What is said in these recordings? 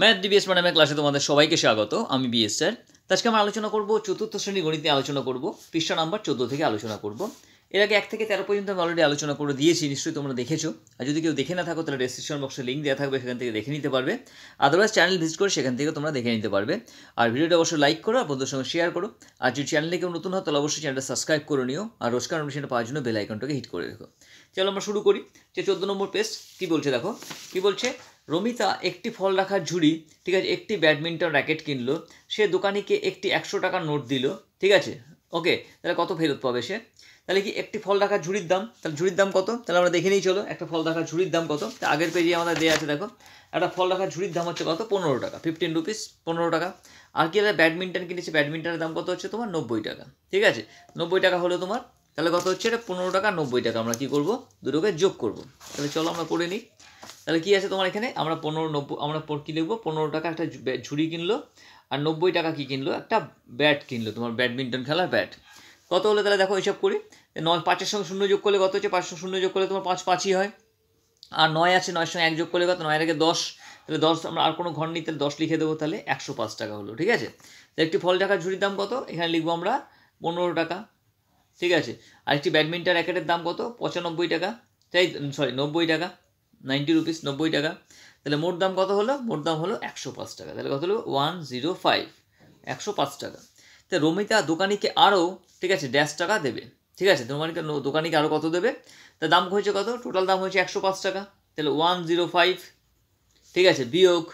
math DBS ম্যাডামের ক্লাসে তোমাদের সবাইকে স্বাগত আমি বিএস স্যার আজকে আমরা আলোচনা করব চতুর্থ শ্রেণী গণিতে আলোচনা করব পৃষ্ঠা নাম্বার চোদ্দো থেকে আলোচনা করব এর আগে এক থেকে তেরো পর্যন্ত আমি অলরেডি আলোচনা করে দিয়েছি নিশ্চয়ই তোমরা দেখেছো আর যদি কেউ দেখে না থাকো তাহলে ডিসক্রিপশন বক্সে লিঙ্ক দেওয়া থাকবে সেখান থেকে দেখে নিতে পারবে আদারওয়াইজ চ্যানেল ভিজিট করে সেখান থেকে তোমরা দেখে নিতে পারবে আর ভিডিওটা অবশ্যই লাইক করো আর বন্ধুর সঙ্গে শেয়ার করো আর যদি চ্যানেলে কেউ নতুন হয় তাহলে অবশ্যই চ্যানেলটা সাবস্ক্রাইব করে নিও আর রোজকার অনুষ্ঠানে পাওয়ার জন্য বেল আইকনটাকে হিট করে রেখো চলো আমরা শুরু করি যে চোদ্দো নম্বর পেজ কী বলছে দেখো কী বলছে রমিতা একটি ফল রাখার ঝুড়ি ঠিক আছে একটি ব্যাডমিন্টন র্যাকেট কিনলো সে দোকানিকে একটি একশো টাকার নোট দিল ঠিক আছে ওকে তাহলে কত ফেরত পাবে সে তাহলে কি একটি ফল রাখার ঝুড়ির দাম তাহলে ঝুড়ির দাম কত তাহলে আমরা দেখে নিই চলো একটা ফল রাখার ঝুড়ির দাম কত তা আগের পেজে আমাদের দেওয়া আছে দেখো একটা ফল রাখার ঝুড়ির দাম হচ্ছে কত পনেরো টাকা ফিফটিন রুপিস পনেরো টাকা আর কি একটা ব্যাডমিন্টন কিনেছে ব্যাডমিন্টনের দাম কত হচ্ছে তোমার নব্বই টাকা ঠিক আছে নব্বই টাকা হলো তোমার তাহলে কত হচ্ছে এটা পনেরো টাকা নব্বই টাকা আমরা কী করবো দুটোকে যোগ করবো তাহলে চলো আমরা করে নিই তাহলে কী আছে তোমার এখানে আমরা পনেরো নব্বই আমরা কী লিখবো পনেরো টাকা একটা ঝুড়ি কিনলো আর নব্বই টাকা কী কিনলো একটা ব্যাট কিনলো তোমার ব্যাডমিন্টন খেলার ব্যাট কত হলে তাহলে দেখো এইসব করি নয় পাঁচের সঙ্গে শূন্য যোগ করলে কত হচ্ছে সঙ্গে শূন্য যোগ করলে তোমার পাঁচ পাঁচই হয় আর নয় আছে নয়ের সঙ্গে এক যোগ করলে কত নয় আগে দশ তাহলে দশ আমরা আর কোনো ঘর নিই তাহলে দশ লিখে দেবো তাহলে একশো পাঁচ টাকা হলো ঠিক আছে তো একটি ফল টাকার ঝুড়ির দাম কত এখানে লিখবো আমরা পনেরো টাকা ঠিক আছে আর একটি ব্যাডমিন্টন র্যাকেটের দাম কত পঁচানব্বই টাকা তাই সরি নব্বই টাকা নাইনটি রুপিস নব্বই টাকা তাহলে মোট দাম কত হলো মোট দাম হলো একশো পাঁচ টাকা তাহলে কত হলো ওয়ান জিরো ফাইভ একশো পাঁচ টাকা তো রমিতা দোকানিকে আরও ঠিক আছে ড্যাশ টাকা দেবে ঠিক আছে দোকানিকে দোকানিকে আরও কত দেবে তা দাম হয়েছে কত টোটাল দাম হয়েছে একশো পাঁচ টাকা তাহলে ওয়ান জিরো ফাইভ ঠিক আছে বিয়োগ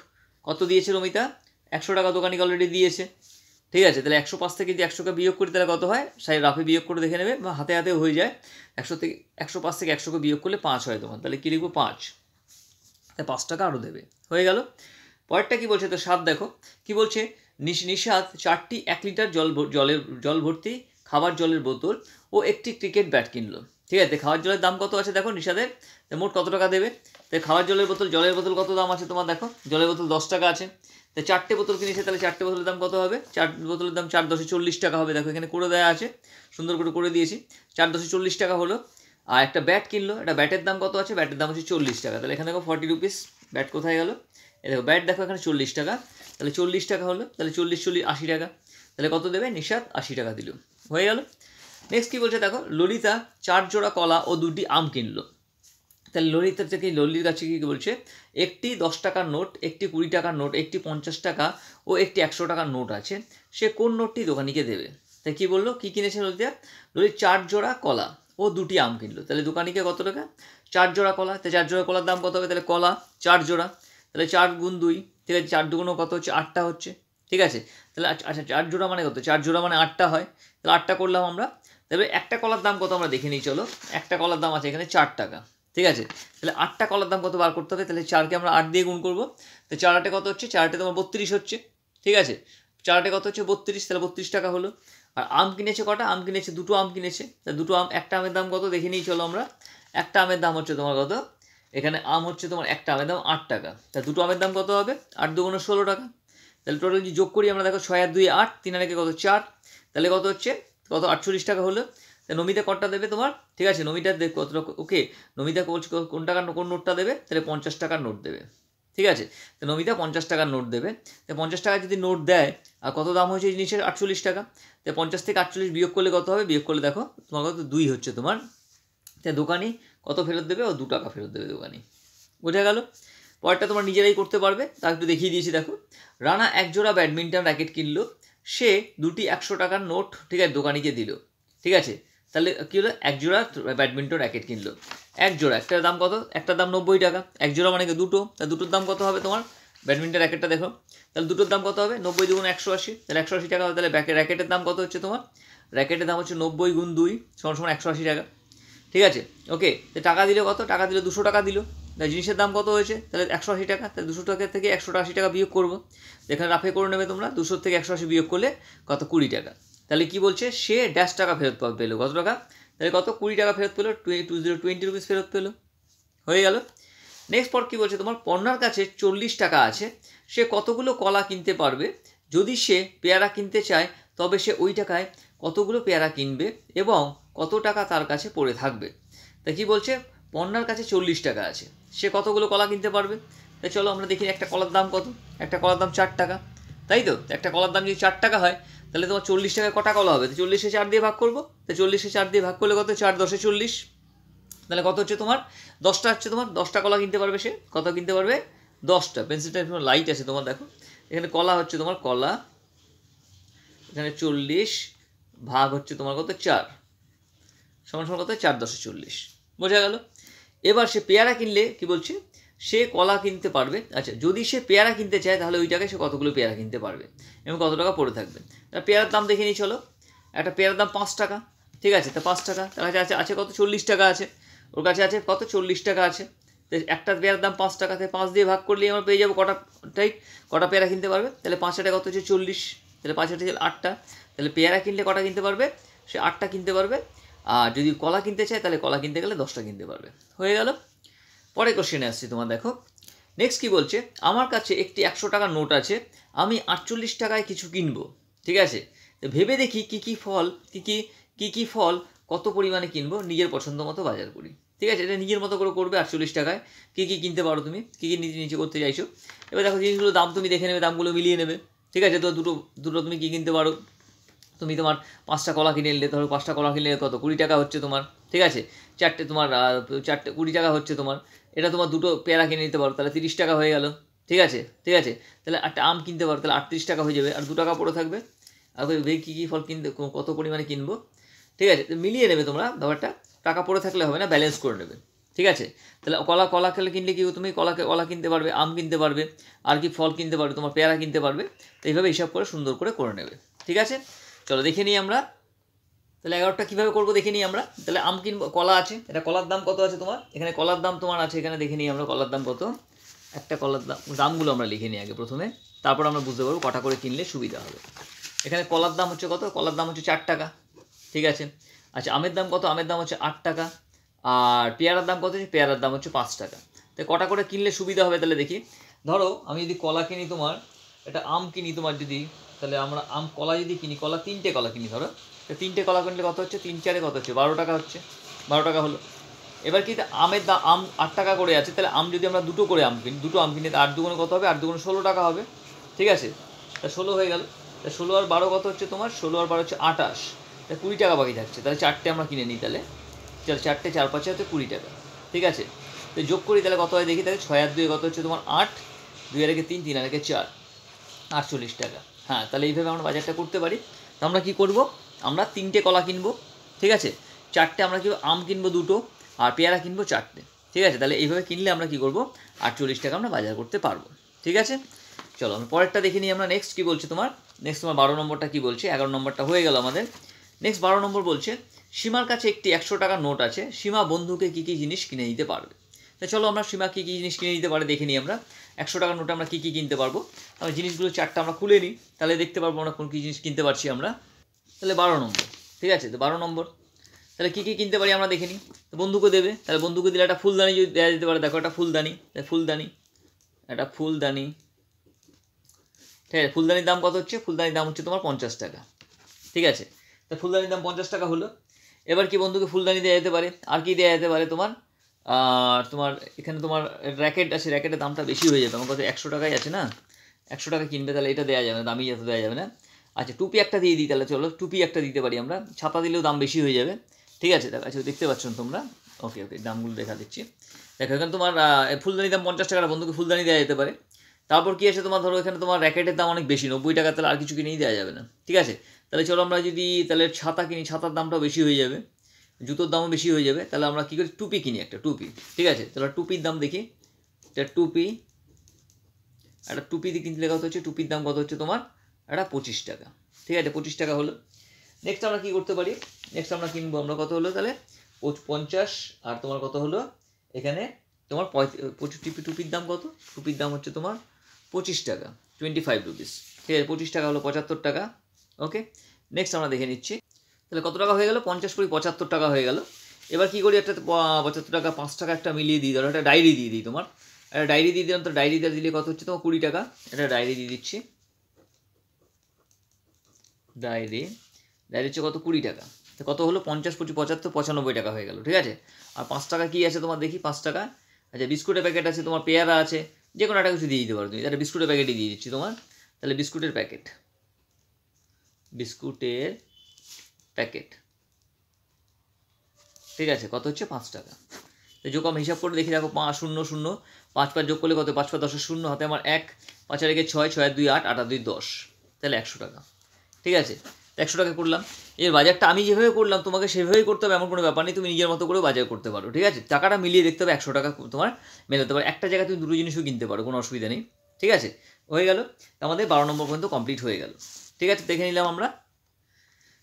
কত দিয়েছে রমিতা একশো টাকা দোকানিকে অলরেডি দিয়েছে ঠিক আছে তাহলে একশো পাঁচ থেকে যদি একশোকে বিয়োগ করি তাহলে কত হয় সাই রাফে বিয়োগ করে দেখে নেবে বা হাতে হাতে হয়ে যায় একশো থেকে একশো পাঁচ থেকে একশোকে বিয়োগ করলে পাঁচ হয় তোমার তাহলে কী লিখবো পাঁচ তাই পাঁচ টাকা আরও দেবে হয়ে গেল পরেরটা কী বলছে তো স্বাদ দেখো কি বলছে নিষাদ চারটি এক লিটার জল জলের জল ভর্তি খাবার জলের বোতল ও একটি ক্রিকেট ব্যাট কিনলো ঠিক আছে খাবার জলের দাম কত আছে দেখো নিষাদের মোট কত টাকা দেবে তাই খাবার জলের বোতল জলের বোতল কত দাম আছে তোমার দেখো জলের বোতল দশ টাকা আছে তাই চারটে বোতল কিনেছে তাহলে চারটে বোতলের দাম কত হবে চার বোতলের দাম চার দশে চল্লিশ টাকা হবে দেখো এখানে করে দেওয়া আছে সুন্দর করে করে দিয়েছি চার দশে চল্লিশ টাকা হলো আর একটা ব্যাট কিনলো একটা ব্যাটের দাম কত আছে ব্যাটের দাম হচ্ছে চল্লিশ টাকা তাহলে এখানে দেখো ফর্টি রুপিস ব্যাট কোথায় গেলো এ দেখো ব্যাট দেখো এখানে চল্লিশ টাকা তাহলে চল্লিশ টাকা হলো তাহলে চল্লিশ চল্লিশ আশি টাকা তাহলে কত দেবে নিশাদ আশি টাকা দিল হয়ে গেল নেক্সট কী বলছে দেখো ললিতা চার জোড়া কলা ও দুটি আম কিনলো তাহলে ললিতা থেকে ললির কাছে কী বলছে একটি দশ টাকার নোট একটি কুড়ি টাকার নোট একটি পঞ্চাশ টাকা ও একটি একশো টাকার নোট আছে সে কোন নোটটি দোকানিকে দেবে তাই কী বললো কী কিনেছে ললিতা ললিত চার জোড়া কলা ও দুটি আম কিনলো তাহলে দোকানিকে কত টাকা চার জোড়া কলা তাহলে চার জোড়া কলার দাম কত হবে তাহলে কলা চার জোড়া তাহলে চার গুণ দুই ঠিক আছে চার দুগুণও কত হচ্ছে আটটা হচ্ছে ঠিক আছে তাহলে আচ্ছা, আচ্ছা চার জোড়া মানে কত চার জোড়া মানে আটটা হয় তাহলে আটটা করলাম আমরা তাহলে একটা কলার দাম কত আমরা দেখে নিই চলো একটা কলার দাম আছে এখানে চার টাকা ঠিক আছে তাহলে আটটা কলার দাম কত বার করতে হবে তাহলে চারকে আমরা আট দিয়ে গুণ করবো তো চার আটে কত হচ্ছে চার আটে তোমার বত্রিশ হচ্ছে ঠিক আছে চার আটে কত হচ্ছে বত্রিশ তাহলে বত্রিশ টাকা হলো আর আম কিনেছে কটা আম কিনেছে দুটো আম কিনেছে তা দুটো আম একটা আমের দাম কত দেখে নিয়েই চলো আমরা একটা আমের দাম হচ্ছে তোমার কত এখানে আম হচ্ছে তোমার একটা আমের দাম আট টাকা তা দুটো আমের দাম কত হবে আট দুগুণে ষোলো টাকা তাহলে টোটাল যদি যোগ করি আমরা দেখো ছয় আর দুই আট তিন আর একে কত চার তাহলে কত হচ্ছে কত আটচল্লিশ টাকা হলো তা নমিতা কটা দেবে তোমার ঠিক আছে নমিতা কত ওকে নমিতা কোন টাকার কোন নোটটা দেবে তাহলে পঞ্চাশ টাকার নোট দেবে ঠিক আছে তো নমিতা পঞ্চাশ টাকার নোট দেবে তো পঞ্চাশ টাকা যদি নোট দেয় আর কত দাম হয়েছে জিনিসের আটচল্লিশ টাকা তো পঞ্চাশ থেকে আটচল্লিশ বিয়োগ করলে কত হবে বিয়োগ করলে দেখো তোমার কত দুই হচ্ছে তোমার তাই দোকানি কত ফেরত দেবে ও দু টাকা ফেরত দেবে দোকানি বোঝা গেল পরেরটা তোমার নিজেরাই করতে পারবে তা একটু দেখিয়ে দিয়েছি দেখো রানা একজোড়া ব্যাডমিন্টন র্যাকেট কিনলো সে দুটি একশো টাকার নোট ঠিক আছে দোকানিকে দিল ঠিক আছে তাহলে কী হলো একজোড়া ব্যাডমিন্টন র্যাকেট কিনলো একজোড়া একটার দাম কত একটার দাম নব্বই টাকা একজোড়া মানে দুটো তা দুটোর দাম কত হবে তোমার ব্যাডমিন্টন র্যাকেটটা দেখো তাহলে দুটোর দাম কত হবে নব্বই দুগুণ একশো আশি তাহলে একশো আশি টাকা হবে তাহলে ব্যাকে র্যাকেটের দাম কত হচ্ছে তোমার র্যাকেটের দাম হচ্ছে নব্বই গুণ দুই সমান সমান একশো আশি টাকা ঠিক আছে ওকে তো টাকা দিলে কত টাকা দিলে দুশো টাকা দিল তাই জিনিসের দাম কত হয়েছে তাহলে একশো আশি টাকা তাহলে দুশো টাকা থেকে একশো আশি টাকা বিয়োগ করবো এখানে রাফে করে নেবে তোমরা দুশো থেকে একশো আশি বিয়োগ করলে কত কুড়ি টাকা তাহলে কি বলছে সে ড্যাশ টাকা ফেরত পেলো কত টাকা তাহলে কত কুড়ি টাকা ফেরত পেলো টু জিরো টোয়েন্টি রুপিস ফেরত পেলো হয়ে গেলো নেক্সট পর কী বলছে তোমার পণ্যার কাছে চল্লিশ টাকা আছে সে কতগুলো কলা কিনতে পারবে যদি সে পেয়ারা কিনতে চায় তবে সে ওই টাকায় কতগুলো পেয়ারা কিনবে এবং কত টাকা তার কাছে পড়ে থাকবে তা কী বলছে পণ্যার কাছে চল্লিশ টাকা আছে সে কতগুলো কলা কিনতে পারবে তাই চলো আমরা দেখি একটা কলার দাম কত একটা কলার দাম চার টাকা তাই তো একটা কলার দাম যদি চার টাকা হয় তাহলে তোমার চল্লিশ টাকায় কটা কলা হবে তো চল্লিশে চার দিয়ে ভাগ করবো তাই চল্লিশে চার দিয়ে ভাগ করলে কত চার দশে চল্লিশ তাহলে কত হচ্ছে তোমার দশটা হচ্ছে তোমার দশটা কলা কিনতে পারবে সে কত কিনতে পারবে দশটা পেন্সিলটা এখানে লাইট আছে তোমার দেখো এখানে কলা হচ্ছে তোমার কলা এখানে চল্লিশ ভাগ হচ্ছে তোমার কত চার সমান সমান কত চার দশে চল্লিশ বোঝা গেল এবার সে পেয়ারা কিনলে কি বলছে সে কলা কিনতে পারবে আচ্ছা যদি সে পেয়ারা কিনতে চায় তাহলে ওই জায়গায় সে কতগুলো পেয়ারা কিনতে পারবে এবং কত টাকা পড়ে থাকবে তা পেয়ারার দাম দেখে নিই চলো একটা পেয়ারার দাম পাঁচ টাকা ঠিক আছে তা পাঁচ টাকা তার কাছে আছে আছে কত চল্লিশ টাকা আছে ওর কাছে আছে কত চল্লিশ টাকা আছে একটা পেয়ার দাম পাঁচ টাকা থেকে পাঁচ দিয়ে ভাগ করলেই আমরা পেয়ে যাবো কটা টাই কটা পেয়ারা কিনতে পারবে তাহলে পাঁচটা কত হচ্ছে চল্লিশ তাহলে পাঁচ হচ্ছে আটটা তাহলে পেয়ারা কিনলে কটা কিনতে পারবে সে আটটা কিনতে পারবে আর যদি কলা কিনতে চায় তাহলে কলা কিনতে গেলে দশটা কিনতে পারবে হয়ে গেল পরে কোশ্চেনে আসছি তোমার দেখো নেক্সট কি বলছে আমার কাছে একটি একশো টাকা নোট আছে আমি আটচল্লিশ টাকায় কিছু কিনবো ঠিক আছে তো ভেবে দেখি কি কি ফল কি কি কি কি ফল কত পরিমাণে কিনবো নিজের পছন্দ মতো বাজার করি ঠিক আছে এটা নিজের মতো করে করবে আটচল্লিশ টাকায় কী কী কিনতে পারো তুমি কী কী নিজে নিচে করতে চাইছো এবার দেখো জিনিসগুলো দাম তুমি দেখে নেবে দামগুলো মিলিয়ে নেবে ঠিক আছে তো দুটো দুটো তুমি কী কিনতে পারো তুমি তোমার পাঁচটা কলা কিনে নিলে ধরো পাঁচটা কলা কিনলে কত কুড়ি টাকা হচ্ছে তোমার ঠিক আছে চারটে তোমার চারটে কুড়ি টাকা হচ্ছে তোমার এটা তোমার দুটো পেয়ারা কিনে নিতে পারো তাহলে তিরিশ টাকা হয়ে গেল ঠিক আছে ঠিক আছে তাহলে একটা আম কিনতে পারো তাহলে আটত্রিশ টাকা হয়ে যাবে আর দু টাকা পড়ে থাকবে আর কী কী ফল কিনতে কত পরিমাণে কিনবো ঠিক আছে মিলিয়ে নেবে তোমরা ব্যাপারটা টাকা পড়ে থাকলে হবে না ব্যালেন্স করে নেবে ঠিক আছে তাহলে কলা কলা খেলে কিনলে কি তুমি কলাকে কলা কিনতে পারবে আম কিনতে পারবে আর কি ফল কিনতে পারবে তোমার পেয়ারা কিনতে পারবে তো এইভাবে হিসাব করে সুন্দর করে করে নেবে ঠিক আছে চলো দেখে নিই আমরা তাহলে এগারোটা কীভাবে করবো দেখে নিই আমরা তাহলে আম কিনব কলা আছে এটা কলার দাম কত আছে তোমার এখানে কলার দাম তোমার আছে এখানে দেখে নিই আমরা কলার দাম কত একটা কলার দাম দামগুলো আমরা লিখে নিই আগে প্রথমে তারপর আমরা বুঝতে পারবো কটা করে কিনলে সুবিধা হবে এখানে কলার দাম হচ্ছে কত কলার দাম হচ্ছে চার টাকা ঠিক আছে আচ্ছা আমের দাম কত আমের দাম হচ্ছে আট টাকা আর পেয়ারার দাম কত হচ্ছে পেয়ারার দাম হচ্ছে পাঁচ টাকা তো কটা করে কিনলে সুবিধা হবে তাহলে দেখি ধরো আমি যদি কলা কিনি তোমার এটা আম কিনি তোমার যদি তাহলে আমরা আম কলা যদি কিনি কলা তিনটে কলা কিনি ধরো তো তিনটে কলা কিনলে কত হচ্ছে তিন চারে কত হচ্ছে বারো টাকা হচ্ছে বারো টাকা হলো এবার কি আমের দাম আম আট টাকা করে আছে তাহলে আম যদি আমরা দুটো করে আম কিনি দুটো আম কিনি আট দুগুণে কত হবে আট দুগুণে ষোলো টাকা হবে ঠিক আছে তা ষোলো হয়ে গেল তা ষোলো আর বারো কত হচ্ছে তোমার ষোলো আর বারো হচ্ছে আটাশ তা কুড়ি টাকা বাকি থাকছে তাহলে চারটে আমরা কিনে নিই তাহলে চল চারটে চার পাঁচে হচ্ছে কুড়ি টাকা ঠিক আছে তো যোগ করি তাহলে কত হয় দেখি তাহলে ছয় আর দুয়ে কত হচ্ছে তোমার আট দুই আর একে তিন তিন আর একে চার আটচল্লিশ টাকা হ্যাঁ তাহলে এইভাবে আমরা বাজারটা করতে পারি তো আমরা কী করবো আমরা তিনটে কলা কিনবো ঠিক আছে চারটে আমরা কী আম কিনবো দুটো আর পেয়ারা কিনবো চারটে ঠিক আছে তাহলে এইভাবে কিনলে আমরা কী করবো আটচল্লিশ টাকা আমরা বাজার করতে পারবো ঠিক আছে চলো আমি পরেরটা দেখে নিই আমরা নেক্সট কী বলছে তোমার নেক্সট তোমার বারো নম্বরটা কী বলছে এগারো নম্বরটা হয়ে গেল আমাদের নেক্সট বারো নম্বর বলছে সীমার কাছে একটি একশো টাকার নোট আছে সীমা বন্ধুকে কী কী জিনিস কিনে দিতে পারবে তা চলো আমরা সীমা কী কী জিনিস কিনে নিতে পারে দেখে নিই আমরা একশো টাকার নোটে আমরা কী কী কিনতে পারবো আমরা জিনিসগুলো চারটা আমরা খুলে নিই তাহলে দেখতে পারবো আমরা কোন কী জিনিস কিনতে পারছি আমরা তাহলে বারো নম্বর ঠিক আছে তো বারো নম্বর তাহলে কী কী কিনতে পারি আমরা দেখে নিই বন্ধুকে দেবে তাহলে বন্ধুকে দিলে একটা ফুলদানি যদি দেওয়া যেতে পারে দেখো একটা ফুলদানি ফুলদানি একটা ফুলদানি ঠিক আছে ফুলদানির দাম কত হচ্ছে ফুলদানির দাম হচ্ছে তোমার পঞ্চাশ টাকা ঠিক আছে তা ফুলদানির দাম পঞ্চাশ টাকা হলো এবার কি বন্ধুকে ফুলদানি দেওয়া যেতে পারে আর কি দেওয়া যেতে পারে তোমার আর তোমার এখানে তোমার র্যাকেট আছে র্যাকেটের দামটা বেশি হয়ে যাবে আমার কাছে একশো টাকাই আছে না একশো টাকা কিনবে তাহলে এটা দেওয়া যাবে না দামি যাতে দেওয়া যাবে না আচ্ছা টুপি একটা দিয়ে দিই তাহলে চলো টুপি একটা দিতে পারি আমরা ছাতা দিলেও দাম বেশি হয়ে যাবে ঠিক আছে দেখ আচ্ছা দেখতে পাচ্ছ তোমরা ওকে ওকে দামগুলো দেখা দিচ্ছি দেখো এখানে তোমার ফুলদানি দাম পঞ্চাশ টাকার বন্ধুকে ফুলদানি দেওয়া যেতে পারে তারপর কী আছে তোমার ধরো এখানে তোমার র্যাকেটের দাম অনেক বেশি নব্বই টাকা তাহলে আর কিছু কিনেই দেওয়া যাবে না ঠিক আছে তাহলে চলো আমরা যদি তাহলে ছাতা কিনি ছাতার দামটাও বেশি হয়ে যাবে জুতোর দামও বেশি হয়ে যাবে তাহলে আমরা কী করি টুপি কিনি একটা টুপি ঠিক আছে তাহলে টুপির দাম দেখি এটা টুপি একটা টুপি দিয়ে কিনতে লেখা হচ্ছে টুপির দাম কত হচ্ছে তোমার একটা পঁচিশ টাকা ঠিক আছে পঁচিশ টাকা হলো নেক্সট আমরা কী করতে পারি নেক্সট আমরা কিনবো আমরা কত হলো তাহলে পঞ্চাশ আর তোমার কত হলো এখানে তোমার পঁয়ত্রিশ টুপি টুপির দাম কত টুপির দাম হচ্ছে তোমার পঁচিশ টাকা টোয়েন্টি ফাইভ রুপিস ঠিক আছে পঁচিশ টাকা হলো পঁচাত্তর টাকা ওকে নেক্সট আমরা দেখে নিচ্ছি তাহলে কত টাকা হয়ে গেলো পঞ্চাশ কুড়ি পঁচাত্তর টাকা হয়ে গেল এবার কী করি একটা পঁচাত্তর টাকা পাঁচ টাকা একটা মিলিয়ে দিই ধরো একটা ডায়েরি দিয়ে দিই তোমার একটা ডায়েরি দিয়ে দিলাম তো দিয়ে দিলে কত হচ্ছে তোমার কুড়ি টাকা একটা ডায়েরি দিয়ে দিচ্ছি ডায়েরি ডায়েরি হচ্ছে কত কুড়ি টাকা তো কত হলো পঞ্চাশ কুড়ি পঁচাত্তর পঁচানব্বই টাকা হয়ে গেল ঠিক আছে আর পাঁচ টাকা কী আছে তোমার দেখি পাঁচ টাকা আচ্ছা বিস্কুটের প্যাকেট আছে তোমার পেয়ারা আছে যে কোনো একটা কিছু দিয়ে দিতে পারো তুমি একটা বিস্কুটের প্যাকেটই দিয়ে দিচ্ছি তোমার তাহলে বিস্কুটের প্যাকেট বিস্কুটের প্যাকেট ঠিক আছে কত হচ্ছে পাঁচ টাকা তো আমি হিসাব করে দেখি দেখো পাঁচ শূন্য শূন্য পাঁচ পাঁচ যোগ করলে কত পাঁচ পাঁচ দশের শূন্য হাতে আমার এক পাঁচ আর একে ছয় ছয় দুই আট আট দুই দশ তাহলে একশো টাকা ঠিক আছে একশো টাকা করলাম এর বাজারটা আমি যেভাবে করলাম তোমাকে সেভাবেই করতে হবে এমন কোনো ব্যাপার নেই তুমি নিজের মতো করে বাজার করতে পারো ঠিক আছে টাকাটা মিলিয়ে দেখতে হবে একশো টাকা তোমার মেলাতে পারো একটা জায়গায় তুমি দুটো জিনিসও কিনতে পারো কোনো অসুবিধা নেই ঠিক আছে হয়ে গেল আমাদের বারো নম্বর পর্যন্ত কমপ্লিট হয়ে গেল ঠিক আছে দেখে নিলাম আমরা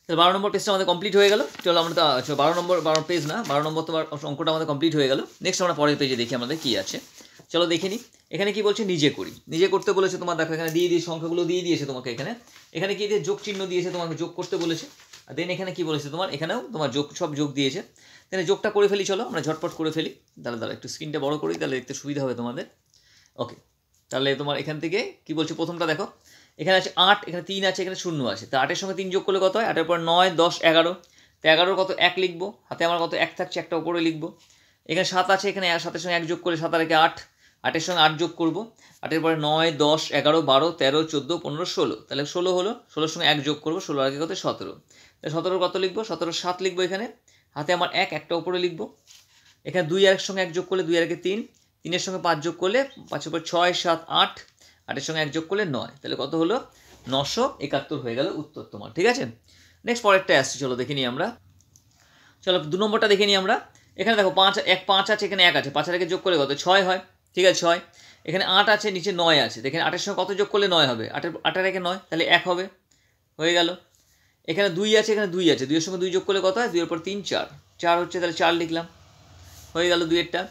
তাহলে বারো নম্বর পেজটা আমাদের কমপ্লিট হয়ে গেল চলো আমরা তো বারো নম্বর বারো পেজ না বারো নম্বর তোমার অঙ্কটা আমাদের কমপ্লিট হয়ে গেল নেক্সট আমরা পরের পেজে দেখি আমাদের কী আছে চলো দেখে নিই এখানে কি বলছে নিজে করি নিজে করতে বলেছে তোমার দেখো এখানে দিয়ে দিয়ে সংখ্যাগুলো দিয়ে দিয়েছে তোমাকে এখানে এখানে কি দিয়ে যোগ চিহ্ন দিয়েছে তোমাকে যোগ করতে বলেছে আর দেন এখানে কি বলেছে তোমার এখানেও তোমার যোগ সব যোগ দিয়েছে দেন যোগটা করে ফেলি চলো আমরা ঝটপট করে ফেলি তাহলে দাঁড়া একটু স্ক্রিনটা বড় করি তাহলে দেখতে সুবিধা হবে তোমাদের ওকে তাহলে তোমার এখান থেকে কি বলছে প্রথমটা দেখো এখানে আছে আট এখানে তিন আছে এখানে শূন্য আছে তা আটের সঙ্গে তিন যোগ করলে কত হয় আটের পর নয় দশ এগারো তো এগারোর কত এক লিখবো হাতে আমার কত এক থাকছে একটা ওপরে লিখবো এখানে সাত আছে এখানে সাতের সঙ্গে এক যোগ করলে সাত আর আট আটের সঙ্গে আট যোগ করবো আটের পরে নয় দশ এগারো বারো তেরো চোদ্দো পনেরো ষোলো তাহলে ষোলো হলো ষোলোর সঙ্গে এক যোগ করবো ষোলো আগে কত সতেরো তাহলে সতেরো কত লিখবো সতেরো সাত লিখবো এখানে হাতে আমার এক একটা ওপরে লিখবো এখানে দুই আরেক এক সঙ্গে এক যোগ করলে দুই আরেকে তিন তিনের সঙ্গে পাঁচ যোগ করলে পাঁচের পর ছয় সাত আট আটের সঙ্গে এক যোগ করলে নয় তাহলে কত হলো নশো একাত্তর হয়ে গেল উত্তর তোমার ঠিক আছে নেক্সট পরেরটা আসছি চলো দেখে নিই আমরা চলো দু নম্বরটা দেখে নিই আমরা এখানে দেখো পাঁচ এক পাঁচ আছে এখানে এক আছে পাঁচ আগে যোগ করলে কত ছয় হয় ঠিক আছে ছয় এখানে আট আছে নিচে নয় আছে দেখেন আটের সঙ্গে কত যোগ করলে নয় হবে আটের আটের একে নয় তাহলে এক হবে হয়ে গেল এখানে দুই আছে এখানে দুই আছে দুইয়ের সঙ্গে দুই যোগ করলে কত হয় দুইয়ের পর তিন চার চার হচ্ছে তাহলে চার লিখলাম হয়ে গেল দুইয়েরটা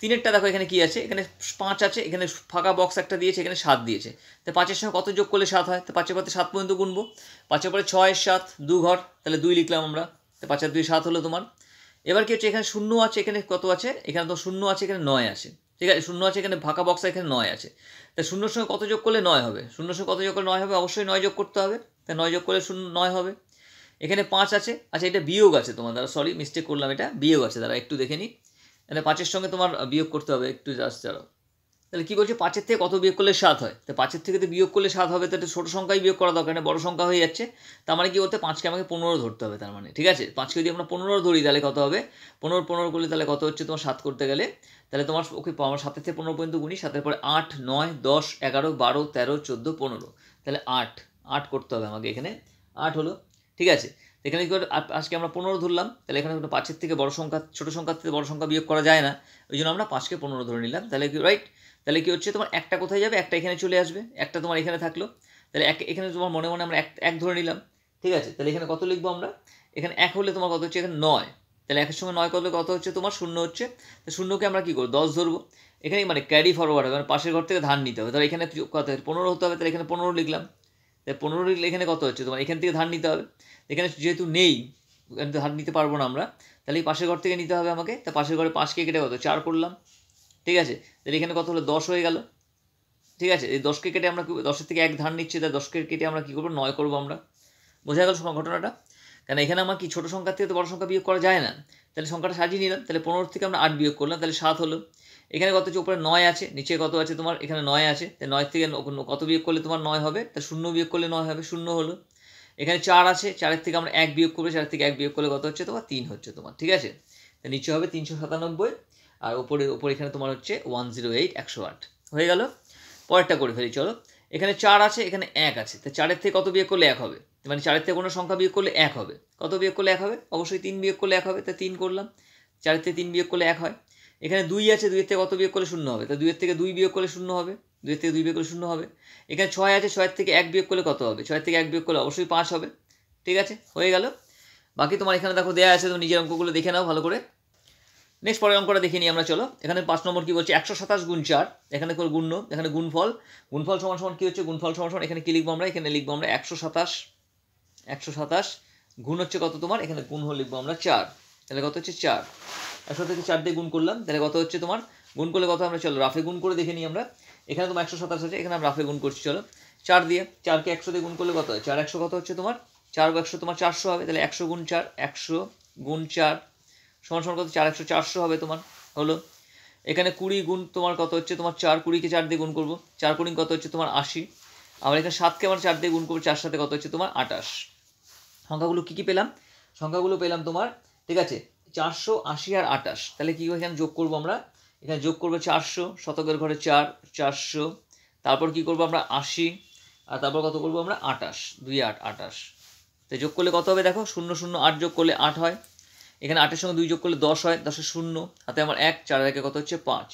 তিনেরটা দেখো এখানে কি আছে এখানে পাঁচ আছে এখানে ফাঁকা বক্স একটা দিয়েছে এখানে সাত দিয়েছে তো পাঁচের সঙ্গে কত যোগ করলে সাত হয় তো পাঁচের পরে সাত পর্যন্ত গুনবো পাঁচের পরে ছয়ের সাত দু ঘর তাহলে দুই লিখলাম আমরা তো পাঁচের দুই সাত হলো তোমার এবার কি হচ্ছে এখানে শূন্য আছে এখানে কত আছে এখানে তো শূন্য আছে এখানে নয় আছে ঠিক আছে শূন্য আছে এখানে ফাঁকা বক্স এখানে নয় আছে তা শূন্যর সঙ্গে কত যোগ করলে নয় হবে শূন্যর সঙ্গে কত যোগ করলে নয় হবে অবশ্যই নয় যোগ করতে হবে তা নয় যোগ করলে শূন্য নয় হবে এখানে পাঁচ আছে আচ্ছা এটা বিয়োগ আছে তোমার দ্বারা সরি মিস্টেক করলাম এটা বিয়োগ আছে দ্বারা একটু দেখে নিই তাহলে পাঁচের সঙ্গে তোমার বিয়োগ করতে হবে একটু জাস্ট ছাড়াও তাহলে কী বলছে পাঁচের থেকে কত বিয়োগ করলে সাত হয় তো পাঁচের থেকে তো বিয়োগ করলে সাত হবে তাহলে ছোটো সংখ্যাই বিয়োগ করা দরকার না মানে বড় সংখ্যা হয়ে যাচ্ছে তার মানে কি বলতে পাঁচকে আমাকে পনেরো ধরতে হবে তার মানে ঠিক আছে পাঁচকে যদি আমরা পনেরো ধরি তাহলে কত হবে পনেরো পনেরো করলে তাহলে কত হচ্ছে তোমার সাত করতে গেলে তাহলে তোমার ওকে আমার সাতের থেকে পনেরো পর্যন্ত গুণি সাতের পরে আট নয় দশ এগারো বারো তেরো চোদ্দো পনেরো তাহলে আট আট করতে হবে আমাকে এখানে আট হলো ঠিক আছে এখানে কি আজকে আমরা পনেরো ধরলাম তাহলে এখানে কিন্তু পাঁচের থেকে বড় সংখ্যা ছোটো সংখ্যার থেকে বড় সংখ্যা বিয়োগ করা যায় না ওই জন্য আমরা পাঁচকে পনেরো ধরে নিলাম তাহলে কি রাইট তাহলে কি হচ্ছে তোমার একটা কোথায় যাবে একটা এখানে চলে আসবে একটা তোমার এখানে থাকলো তাহলে এক এখানে তোমার মনে মনে আমরা এক এক ধরে নিলাম ঠিক আছে তাহলে এখানে কত লিখবো আমরা এখানে এক হলে তোমার কত হচ্ছে এখানে নয় তাহলে একের সঙ্গে নয় করলে কত হচ্ছে তোমার শূন্য হচ্ছে তো শূন্যকে আমরা কী করবো দশ ধরবো এখানে মানে ক্যারি ফরওয়ার্ড হবে মানে পাশের ঘর থেকে ধান নিতে হবে তাহলে এখানে কত পনেরো হতে হবে তাহলে এখানে পনেরো লিখলাম পনেরো এখানে কত হচ্ছে তোমার এখান থেকে ধার নিতে হবে এখানে যেহেতু নেই এখানে ধার নিতে পারবো না আমরা তাহলে এই পাশের ঘর থেকে নিতে হবে আমাকে তা পাশের ঘরে পাঁচকে কেটে কত চার করলাম ঠিক আছে তাহলে এখানে কত হলো দশ হয়ে গেল ঠিক আছে এই দশকে কেটে আমরা দশের থেকে এক ধার নিচ্ছি তাই দশকে কেটে আমরা কী করবো নয় করবো আমরা বোঝা গেল ঘটনাটা কারণ এখানে আমার কি ছোটো সংখ্যা থেকে তো বড় সংখ্যা বিয়োগ করা যায় না তাহলে সংখ্যাটা সাজিয়ে নিলাম তাহলে পনেরো থেকে আমরা আট বিয়োগ করলাম তাহলে সাত হলো এখানে কত হচ্ছে উপরে নয় আছে নিচে কত আছে তোমার এখানে নয় আছে তাহলে নয় থেকে কত বিয়োগ করলে তোমার নয় হবে তা শূন্য বিয়োগ করলে নয় হবে শূন্য হলো এখানে চার আছে চারের থেকে আমরা এক বিয়োগ করবো চার থেকে এক বিয়োগ করলে কত হচ্ছে তোমার তিন হচ্ছে তোমার ঠিক আছে তা নিচে হবে তিনশো সাতানব্বই আর ওপরে ওপরে এখানে তোমার হচ্ছে ওয়ান জিরো এইট একশো আট হয়ে গেল পরেরটা করে ফেলি চলো এখানে চার আছে এখানে এক আছে তা চারের থেকে কত বিয়োগ করলে এক হবে মানে চারের থেকে কোনো সংখ্যা বিয়োগ করলে এক হবে কত বিয়োগ করলে এক হবে অবশ্যই তিন বিয়োগ করলে এক হবে তা তিন করলাম চারের থেকে তিন বিয়োগ করলে এক হয় এখানে দুই আছে দুইয়ের থেকে কত বিয়োগ করলে শূন্য হবে তা দুইয়ের থেকে দুই বিয়োগ করলে শূন্য হবে দুইয়ের থেকে দুই বিয়োগ করলে শূন্য হবে এখানে ছয় আছে ছয়ের থেকে এক বিয়োগ করলে কত হবে ছয়ের থেকে এক বিয়োগ করলে অবশ্যই পাঁচ হবে ঠিক আছে হয়ে গেল বাকি তোমার এখানে দেখো দেওয়া আছে তুমি নিজের অঙ্কগুলো দেখে নাও ভালো করে নেক্সট পরে অঙ্কটা দেখে নিই আমরা চলো এখানে পাঁচ নম্বর কী বলছে একশো সাতাশ গুণ চার এখানে করে গুণ্য এখানে গুণফল গুণফল সমান সমান কী হচ্ছে গুণফল সমান সমান এখানে কী লিখবো আমরা এখানে লিখবো আমরা একশো সাতাশ একশো সাতাশ গুণ হচ্ছে কত তোমার এখানে গুণ হল লিখবো আমরা চার তাহলে কত হচ্ছে চার একশো থেকে চার দিয়ে গুণ করলাম তাহলে কত হচ্ছে তোমার গুণ করলে কত আমরা চলো রাফে গুণ করে দেখে নিই আমরা এখানে তোমার একশো সাতাশ আছে এখানে আমরা রাফে গুণ করছি চলো চার দিয়ে চারকে একশো দিয়ে গুণ করলে কত হয় চার একশো কত হচ্ছে তোমার চার একশো তোমার চারশো হবে তাহলে একশো গুণ চার একশো গুণ চার সমান সমান কত চার একশো চারশো হবে তোমার হলো এখানে কুড়ি গুণ তোমার কত হচ্ছে তোমার চার কুড়িকে চার দিয়ে গুণ করবো চার কুড়ি কত হচ্ছে তোমার আশি আবার এখানে সাতকে আমার চার দিয়ে গুণ করবো চার সাথে কত হচ্ছে তোমার আটাশ সংখ্যাগুলো কী কী পেলাম সংখ্যাগুলো পেলাম তোমার ঠিক আছে চারশো আশি আর আটাশ তাহলে কী এখানে যোগ করবো আমরা এখানে যোগ করবো চারশো শতকের ঘরে চার চারশো তারপর কী করবো আমরা আশি আর তারপর কত করবো আমরা আটাশ দুই আট আটাশ তাই যোগ করলে কত হবে দেখো শূন্য শূন্য আট যোগ করলে আট হয় এখানে আটের সঙ্গে দুই যোগ করলে দশ হয় দশের শূন্য হাতে আমার এক চার একে কত হচ্ছে পাঁচ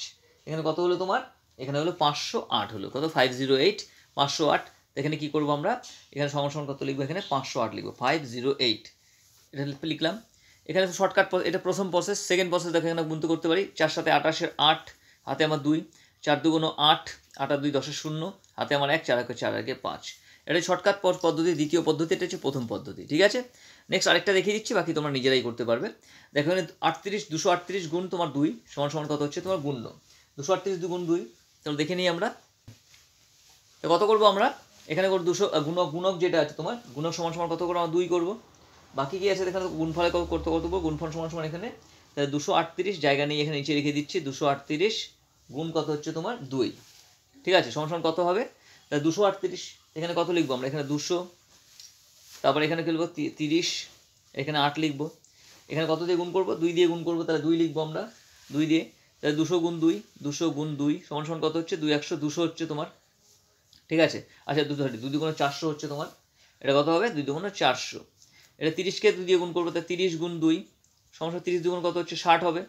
এখানে কত হলো তোমার এখানে হলো পাঁচশো আট হলো কত ফাইভ জিরো এইট পাঁচশো আট এখানে কী করবো আমরা এখানে সমসংখ্যা কত লিখবো এখানে পাঁচশো আট লিখবো ফাইভ জিরো এইট এটা লিখলাম এখানে শর্টকাট এটা প্রথম প্রসেস সেকেন্ড প্রসেস দেখো এখানে গুনতে করতে পারি চার সাথে আটাশের আট হাতে আমার দুই চার দুগুণ আট আটা দুই দশের শূন্য হাতে আমার এক চার একে চার একে পাঁচ এটা শর্টকাট পদ্ধতি দ্বিতীয় পদ্ধতি এটা হচ্ছে প্রথম পদ্ধতি ঠিক আছে নেক্সট আরেকটা দেখিয়ে দিচ্ছি বাকি তোমরা নিজেরাই করতে পারবে দেখো এখানে আটত্রিশ দুশো আটত্রিশ গুণ তোমার দুই সমান সমান কত হচ্ছে তোমার গুণ দুশো আটত্রিশ দু গুণ দুই তাহলে দেখে নিই আমরা কত করবো আমরা এখানে করবো দুশো গুণক গুণক যেটা আছে তোমার গুণক সমান সমান কত করবো আমরা দুই করবো বাকি কী আছে এখানে গুণফলে কত করতে করতে পারবো গুণফল সমান সমান এখানে তাহলে দুশো আটত্রিশ জায়গা নিয়ে এখানে নিচে রেখে দিচ্ছি দুশো আটত্রিশ গুণ কত হচ্ছে তোমার দুই ঠিক আছে সমান সমান কত হবে তাহলে দুশো আটত্রিশ এখানে কত লিখবো আমরা এখানে দুশো তারপর এখানে কি লিখবো তিরিশ এখানে আট লিখবো এখানে কত দিয়ে গুণ করবো দুই দিয়ে গুণ করবো তাহলে দুই লিখবো আমরা দুই দিয়ে তাহলে দুশো গুণ দুই দুশো গুণ দুই সমান সমান কত হচ্ছে দুই একশো দুশো হচ্ছে তোমার ঠিক আছে আচ্ছা দুশো দুই দুগুণো চারশো হচ্ছে তোমার এটা কত হবে দুই দুগুণো চারশো এটা তিরিশকে দুই দিয়ে গুণ করবো তাহলে তিরিশ গুণ দুই সমস্যা তিরিশ দুগুণ কত হচ্ছে ষাট হবে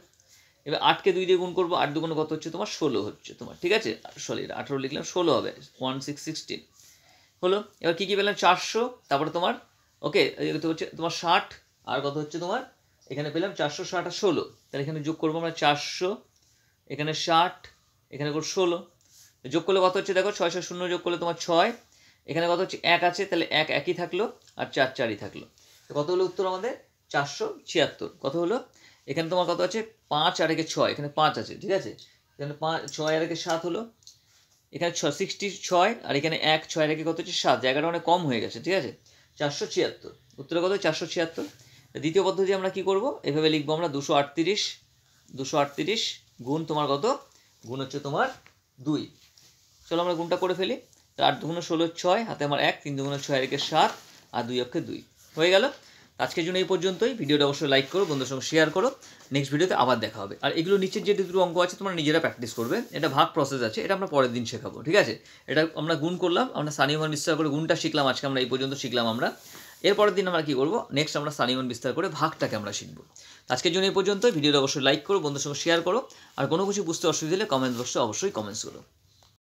এবার আটকে দুই দিয়ে গুণ করবো আট দুগুণ কত হচ্ছে তোমার ষোলো হচ্ছে তোমার ঠিক আছে সরি আঠেরো লিখলাম ষোলো হবে ওয়ান সিক্স সিক্সটিন হলো এবার কী কী পেলাম চারশো তারপরে তোমার ওকে হচ্ছে তোমার ষাট আর কত হচ্ছে তোমার এখানে পেলাম চারশো ষাট আর ষোলো তাহলে এখানে যোগ করবো আমরা চারশো এখানে ষাট এখানে করবো ষোলো যোগ করলে কত হচ্ছে দেখো ছয় ছয় শূন্য যোগ করলে তোমার ছয় এখানে কত হচ্ছে এক আছে তাহলে এক একই থাকলো আর চার চারই থাকলো তো কত হলো উত্তর আমাদের চারশো ছিয়াত্তর কত হলো এখানে তোমার কত আছে পাঁচ আর একে ছয় এখানে পাঁচ আছে ঠিক আছে এখানে পাঁচ ছয় আর একে সাত হলো এখানে ছ সিক্সটি ছয় আর এখানে এক ছয় রেখে কত হচ্ছে সাত জায়গাটা অনেক কম হয়ে গেছে ঠিক আছে চারশো ছিয়াত্তর উত্তরে কত চারশো ছিয়াত্তর দ্বিতীয় পদ্ধতি আমরা কি করব এভাবে লিখবো আমরা দুশো আটত্রিশ দুশো আটত্রিশ গুণ তোমার কত গুণ হচ্ছে তোমার দুই চলো আমরা গুণটা করে ফেলি আট দুগুণ ষোলো ছয় হাতে আমার এক তিন দুগুণ ছয় রেখে সাত আর দুই অক্ষে দুই হয়ে গেল আজকের জন্য এই পর্যন্তই ভিডিওটা অবশ্যই লাইক করো বন্ধুর সঙ্গে শেয়ার করো নেক্সট ভিডিওতে আবার দেখা হবে আর এগুলো নিচের যে দুটো অঙ্ক আছে তোমরা নিজেরা প্র্যাকটিস করবে এটা ভাগ প্রসেস আছে এটা আমরা পরের দিন শেখাবো ঠিক আছে এটা আমরা গুণ করলাম আমরা সানিমান বিস্তার করে গুণটা শিখলাম আজকে আমরা এই পর্যন্ত শিখলাম আমরা এরপরের দিন আমরা কী করবো নেক্সট আমরা সানিমান বিস্তার করে ভাগটাকে আমরা শিখবো আজকের জন্য এই পর্যন্তই ভিডিওটা অবশ্যই লাইক করো বন্ধুর সঙ্গে শেয়ার করো আর কোনো কিছু বুঝতে অসুবিধা হলে কমেন্ট বক্সে অবশ্যই কমেন্টস করো